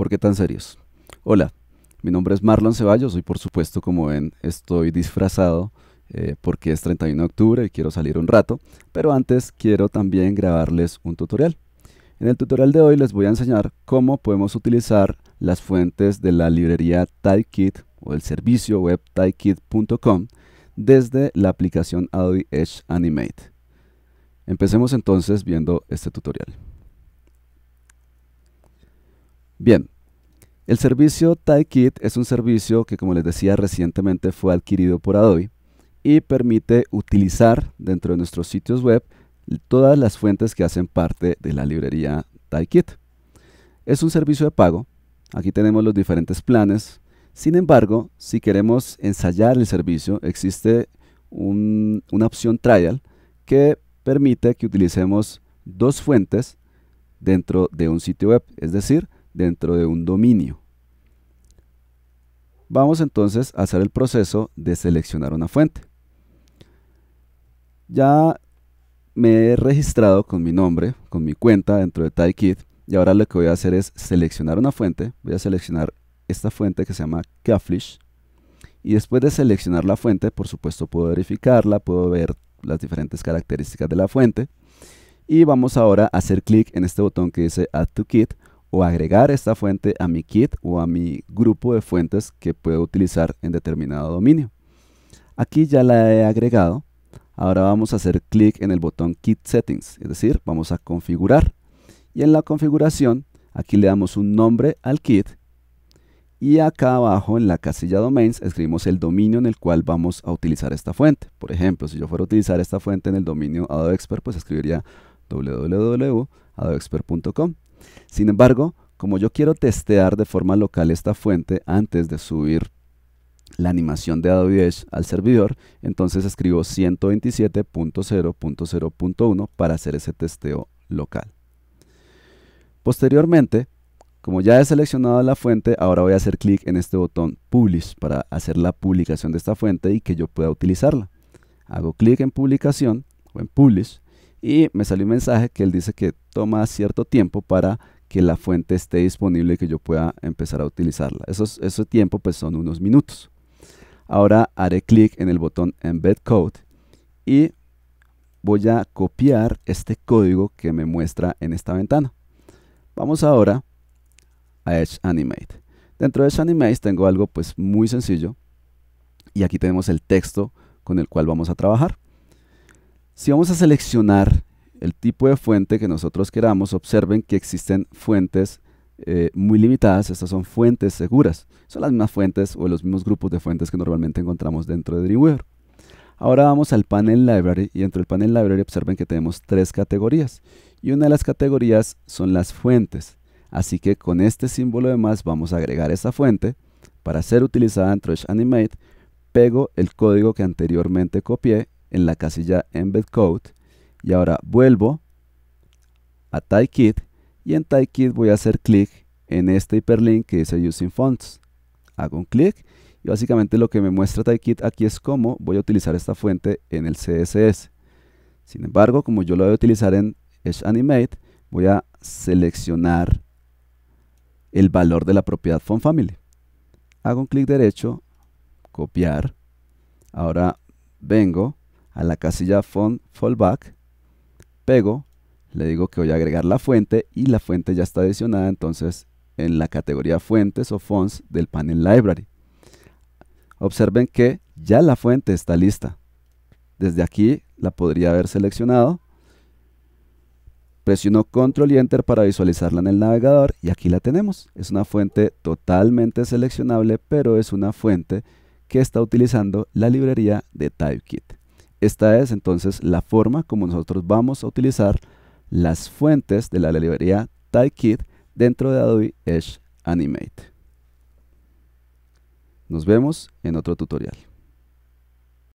¿Por qué tan serios? Hola, mi nombre es Marlon Ceballos y por supuesto como ven estoy disfrazado eh, porque es 31 de octubre y quiero salir un rato, pero antes quiero también grabarles un tutorial. En el tutorial de hoy les voy a enseñar cómo podemos utilizar las fuentes de la librería TypeKit o el servicio web typekit.com desde la aplicación Adobe Edge Animate. Empecemos entonces viendo este tutorial. Bien, el servicio Tykit es un servicio que, como les decía, recientemente fue adquirido por Adobe y permite utilizar dentro de nuestros sitios web todas las fuentes que hacen parte de la librería Tykit. Es un servicio de pago, aquí tenemos los diferentes planes, sin embargo, si queremos ensayar el servicio, existe una opción trial que permite que utilicemos dos fuentes dentro de un sitio web, es decir, dentro de un dominio. Vamos entonces a hacer el proceso de seleccionar una fuente. Ya me he registrado con mi nombre, con mi cuenta dentro de TyKit y ahora lo que voy a hacer es seleccionar una fuente. Voy a seleccionar esta fuente que se llama Kaflish y después de seleccionar la fuente, por supuesto puedo verificarla, puedo ver las diferentes características de la fuente y vamos ahora a hacer clic en este botón que dice Add to Kit o agregar esta fuente a mi kit o a mi grupo de fuentes que puedo utilizar en determinado dominio. Aquí ya la he agregado. Ahora vamos a hacer clic en el botón Kit Settings, es decir, vamos a configurar. Y en la configuración, aquí le damos un nombre al kit y acá abajo en la casilla Domains escribimos el dominio en el cual vamos a utilizar esta fuente. Por ejemplo, si yo fuera a utilizar esta fuente en el dominio Adobe Expert, pues escribiría www.adobeexpert.com sin embargo, como yo quiero testear de forma local esta fuente antes de subir la animación de Adobe Edge al servidor, entonces escribo 127.0.0.1 para hacer ese testeo local. Posteriormente, como ya he seleccionado la fuente, ahora voy a hacer clic en este botón Publish para hacer la publicación de esta fuente y que yo pueda utilizarla. Hago clic en Publicación o en Publish y me salió un mensaje que él dice que toma cierto tiempo para que la fuente esté disponible y que yo pueda empezar a utilizarla. eso ese tiempo pues son unos minutos. Ahora haré clic en el botón Embed Code y voy a copiar este código que me muestra en esta ventana. Vamos ahora a Edge Animate. Dentro de Edge Animate tengo algo pues muy sencillo y aquí tenemos el texto con el cual vamos a trabajar. Si vamos a seleccionar el tipo de fuente que nosotros queramos, observen que existen fuentes eh, muy limitadas, estas son fuentes seguras. Son las mismas fuentes o los mismos grupos de fuentes que normalmente encontramos dentro de Dreamweaver. Ahora vamos al panel library y dentro del panel library observen que tenemos tres categorías y una de las categorías son las fuentes. Así que con este símbolo de más vamos a agregar esa fuente para ser utilizada en Trash Animate. Pego el código que anteriormente copié en la casilla Embed Code y ahora vuelvo a TypeKit y en TypeKit voy a hacer clic en este hiperlink que dice Using Fonts. Hago un clic y básicamente lo que me muestra TypeKit aquí es cómo voy a utilizar esta fuente en el CSS. Sin embargo, como yo lo voy a utilizar en Edge Animate, voy a seleccionar el valor de la propiedad font family. Hago un clic derecho, copiar. Ahora vengo a la casilla Font Fallback, pego, le digo que voy a agregar la fuente y la fuente ya está adicionada entonces en la categoría Fuentes o Fonts del panel Library. Observen que ya la fuente está lista. Desde aquí la podría haber seleccionado. Presiono Control y Enter para visualizarla en el navegador y aquí la tenemos. Es una fuente totalmente seleccionable, pero es una fuente que está utilizando la librería de TypeKit. Esta es entonces la forma como nosotros vamos a utilizar las fuentes de la librería TypeKit dentro de Adobe Edge Animate. Nos vemos en otro tutorial.